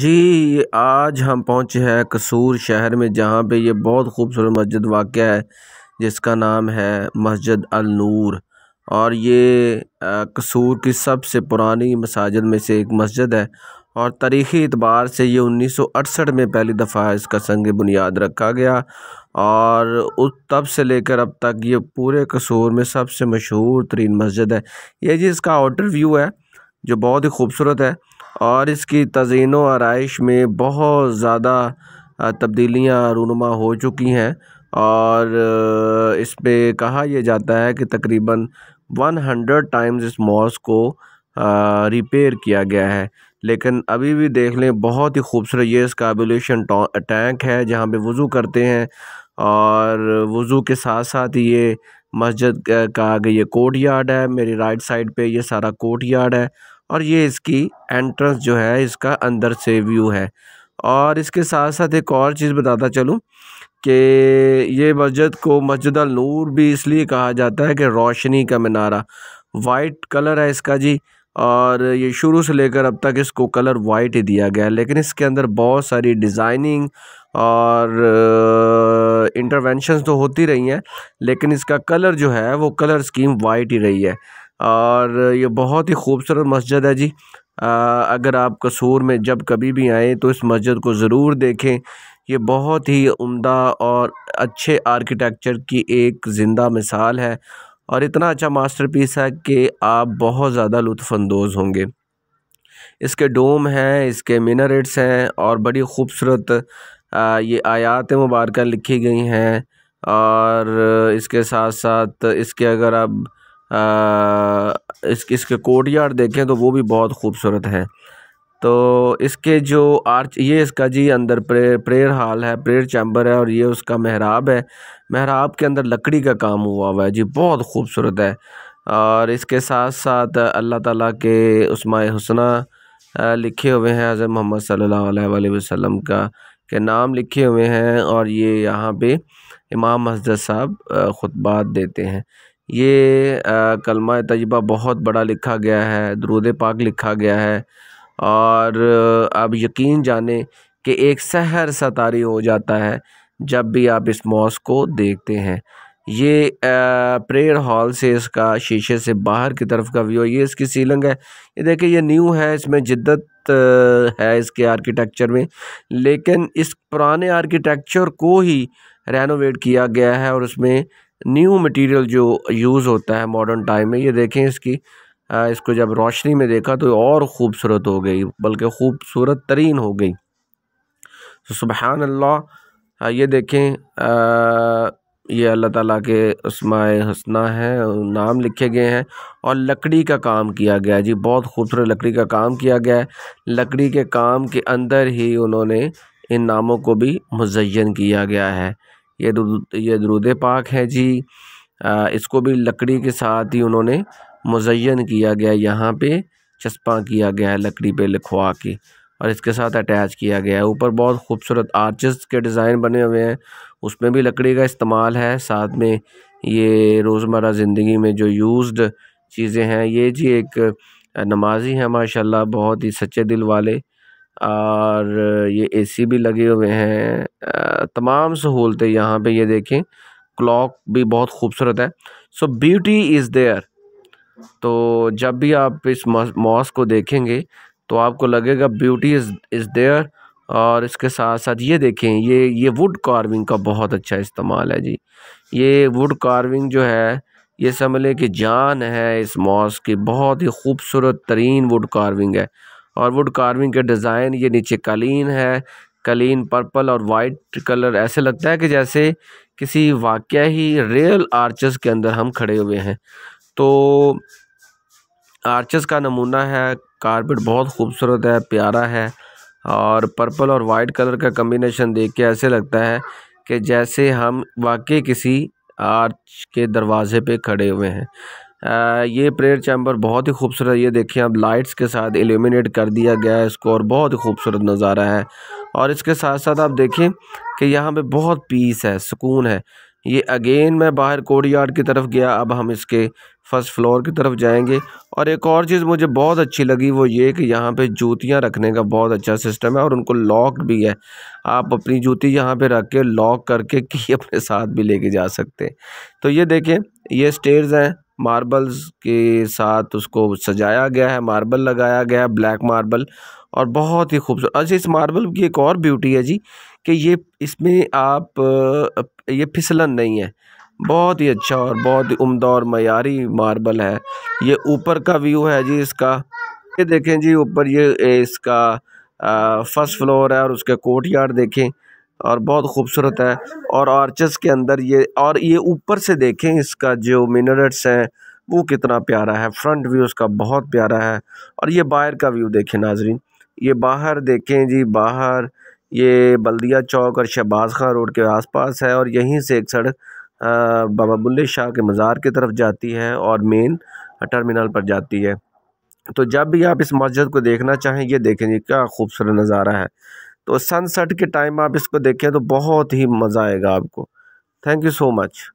जी आज हम पहुंचे हैं कसूर शहर में जहां पे ये बहुत खूबसूरत मस्जिद वाक़ है जिसका नाम है मस्जिद अल नूर और ये आ, कसूर की सबसे पुरानी मसाजिद में से एक मस्जिद है और तारीख़ी एतबार से ये 1968 में पहली दफ़ा इसका संग बुनियाद रखा गया और उस तब से लेकर अब तक ये पूरे कसूर में सबसे मशहूर तरीन मस्जिद है ये जी इसका आउटर व्यू है जो बहुत ही खूबसूरत है और इसकी तज़ीन व आरइश में बहुत ज़्यादा तब्दीलियाँ रूनुमा हो चुकी हैं और इस पर कहा यह जाता है कि तकरीबन वन हंड्रेड टाइम्स इस मॉस को रिपेयर किया गया है लेकिन अभी भी देख लें बहुत ही खूबसूरत ये इसका एबोल्यूशन टैंक है जहाँ पे वज़ू करते हैं और वज़ू के साथ साथ ये मस्जिद का आगे ये कोर्ट यार्ड है मेरी राइट साइड पे ये सारा कोर्ट यार्ड है और ये इसकी एंट्रेंस जो है इसका अंदर से व्यू है और इसके साथ साथ एक और चीज़ बताता चलूँ कि ये मस्जिद को मस्जिद नूर भी इसलिए कहा जाता है कि रोशनी का मीनारा वाइट कलर है इसका जी और ये शुरू से लेकर अब तक इसको कलर वाइट ही दिया गया है लेकिन इसके अंदर बहुत सारी डिज़ाइनिंग और इंटरवेंशन तो होती रही हैं लेकिन इसका कलर जो है वो कलर स्कीम वाइट ही रही है और ये बहुत ही खूबसूरत मस्जिद है जी आ, अगर आप कसूर में जब कभी भी आएँ तो इस मस्जिद को ज़रूर देखें ये बहुत ही उम्दा और अच्छे आर्किटेक्चर की एक ज़िंदा मिसाल है और इतना अच्छा मास्टरपीस है कि आप बहुत ज़्यादा लुफानंदोज़ होंगे इसके डोम हैं इसके मिनरेट्स हैं और बड़ी खूबसूरत ये आयात मुबारक लिखी गई हैं और इसके साथ साथ इसके अगर आप इस इसके कोर्ट यार्ड देखें तो वो भी बहुत खूबसूरत है तो इसके जो आर्च ये इसका जी अंदर प्रेयर प्रेयर हॉल है प्रेयर चैम्बर है और ये उसका महराब है महराब के अंदर लकड़ी का काम हुआ हुआ है जी बहुत खूबसूरत है और इसके साथ साथ अल्लाह ताला के उसमाय हसना लिखे हुए हैं हज़रत मोहम्मद सल्लल्लाहु अलैहि वसल्लम का के नाम लिखे हुए हैं और ये यहाँ पे इमाम हजरत साहब ख़ुतबात देते हैं ये कलमा तजबा बहुत बड़ा लिखा गया है दरूद पाक लिखा गया है और आप यकीन जाने कि एक सहर सतारी हो जाता है जब भी आप इस मॉस को देखते हैं ये प्रेयर हॉल से इसका शीशे से बाहर की तरफ का व्यू है ये इसकी सीलिंग है ये देखिए ये न्यू है इसमें जिद्दत है इसके आर्किटेक्चर में लेकिन इस पुराने आर्किटेक्चर को ही रेनोवेट किया गया है और उसमें न्यू मटेरियल जो यूज़ होता है मॉडर्न टाइम में ये देखें इसकी आ, इसको जब रोशनी में देखा तो और ख़ूबसूरत हो गई बल्कि ख़ूबसूरत तरीन हो गई तो सुबहान अल्लाह ये देखें आ, ये अल्लाह ताला के उसमाए हसना है नाम लिखे गए हैं और लकड़ी का काम किया गया जी बहुत खूबसूरत लकड़ी का काम किया गया है लकड़ी के काम के अंदर ही उन्होंने इन नामों को भी मुजयन किया गया है ये ये दरुद पाक है जी आ, इसको भी लकड़ी के साथ ही उन्होंने मुजैन किया गया यहाँ पे चस्पा किया गया है लकड़ी पे लिखवा के और इसके साथ अटैच किया गया है ऊपर बहुत खूबसूरत आर्चेस के डिज़ाइन बने हुए हैं उसमें भी लकड़ी का इस्तेमाल है साथ में ये रोज़मर्रा ज़िंदगी में जो यूज्ड चीज़ें हैं ये जी एक नमाजी हैं माशाल्लाह बहुत ही सच्चे दिल वाले और ये ए_सी भी लगे हुए हैं तमाम सहूलतें यहाँ पे ये देखें क्लॉक भी बहुत खूबसूरत है सो ब्यूटी इज देयर तो जब भी आप इस मॉस को देखेंगे तो आपको लगेगा ब्यूटी इज इज़ देयर और इसके साथ साथ ये देखें ये ये वुड कार्विंग का बहुत अच्छा इस्तेमाल है जी ये वुड कार्विंग जो है ये समझ लें कि जान है इस मॉस की बहुत ही खूबसूरत तरीन वुड कार्विंग है और वुड कार्विंग के डिज़ाइन ये नीचे कलीन है कलीन पर्पल और वाइट कलर ऐसे लगता है कि जैसे किसी वाक्य ही रियल आर्चस के अंदर हम खड़े हुए हैं तो आर्चस का नमूना है कारपेट बहुत खूबसूरत है प्यारा है और पर्पल और वाइट कलर का कम्बिनेशन देख के ऐसे लगता है कि जैसे हम वाकई किसी आर्च के दरवाज़े पे खड़े हुए हैं ये प्रेयर चैम्बर बहुत ही खूबसूरत ये देखिए अब लाइट्स के साथ एलिमिनेट कर दिया गया है इसको और बहुत ही खूबसूरत नज़ारा है और इसके साथ साथ आप देखें कि यहाँ पे बहुत पीस है सुकून है ये अगेन मैं बाहर कोड यार्ड की तरफ गया अब हम इसके फर्स्ट फ्लोर की तरफ जाएंगे और एक और चीज़ मुझे बहुत अच्छी लगी वो ये कि यहाँ पे जूतियाँ रखने का बहुत अच्छा सिस्टम है और उनको लॉक भी है आप अपनी जूती यहाँ पे रख के लॉक करके की अपने साथ भी लेके जा सकते हैं तो ये देखें ये स्टेयर्स हैं मार्बल्स के साथ उसको सजाया गया है मार्बल लगाया गया है ब्लैक मार्बल और बहुत ही खूबसूरत अच्छा इस मार्बल की एक और ब्यूटी है जी कि ये इसमें आप ये फिसलन नहीं है बहुत ही अच्छा और बहुत ही उम्दा और मैारी मार्बल है ये ऊपर का व्यू है जी इसका ये देखें जी ऊपर ये इसका फर्स्ट फ्लोर है और उसका कोर्ट यार्ड देखें और बहुत खूबसूरत है और आर्चेस के अंदर ये और ये ऊपर से देखें इसका जो मिनरट्स हैं वो कितना प्यारा है फ्रंट व्यू उसका बहुत प्यारा है और ये बाहर का व्यू देखें नाजरीन ये बाहर देखें जी बाहर ये बल्दिया चौक और शहबाज खां रोड के आसपास है और यहीं से एक सड़क बाबा बुल्ले शाह के मज़ार की तरफ जाती है और मेन टर्मिनल पर जाती है तो जब भी आप इस मस्जिद को देखना चाहें ये देखें जी क्या खूबसूरत नज़ारा है तो सनसेट के टाइम आप इसको देखें तो बहुत ही मज़ा आएगा आपको थैंक यू सो मच